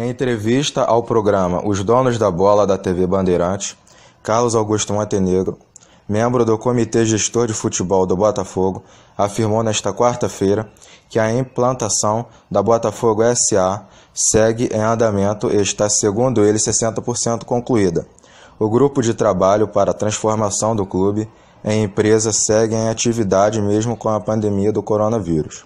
Em entrevista ao programa Os Donos da Bola da TV Bandeirantes, Carlos Augusto Montenegro, membro do Comitê Gestor de Futebol do Botafogo, afirmou nesta quarta-feira que a implantação da Botafogo SA segue em andamento e está, segundo ele, 60% concluída. O grupo de trabalho para a transformação do clube em empresa segue em atividade mesmo com a pandemia do coronavírus.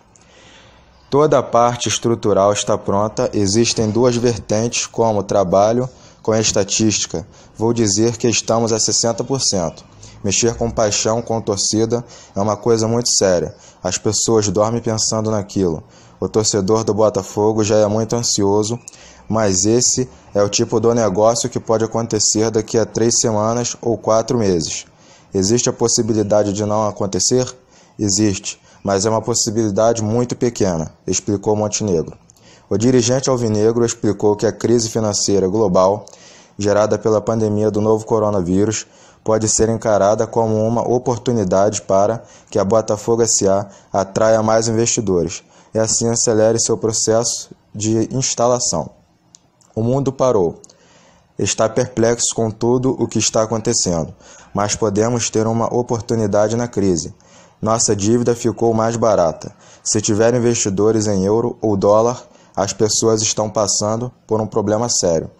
Toda a parte estrutural está pronta, existem duas vertentes, como trabalho com a estatística. Vou dizer que estamos a 60%. Mexer com paixão, com torcida, é uma coisa muito séria. As pessoas dormem pensando naquilo. O torcedor do Botafogo já é muito ansioso, mas esse é o tipo do negócio que pode acontecer daqui a três semanas ou quatro meses. Existe a possibilidade de não acontecer? Existe mas é uma possibilidade muito pequena, explicou Montenegro. O dirigente alvinegro explicou que a crise financeira global, gerada pela pandemia do novo coronavírus, pode ser encarada como uma oportunidade para que a Botafogo SA atraia mais investidores e assim acelere seu processo de instalação. O mundo parou está perplexo com tudo o que está acontecendo, mas podemos ter uma oportunidade na crise. Nossa dívida ficou mais barata. Se tiver investidores em euro ou dólar, as pessoas estão passando por um problema sério.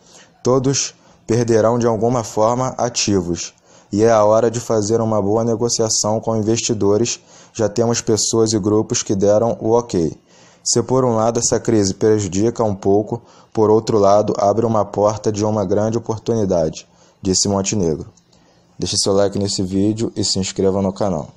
Todos perderão de alguma forma ativos. E é a hora de fazer uma boa negociação com investidores. Já temos pessoas e grupos que deram o ok. Se por um lado essa crise prejudica um pouco, por outro lado abre uma porta de uma grande oportunidade, disse Montenegro. Deixe seu like nesse vídeo e se inscreva no canal.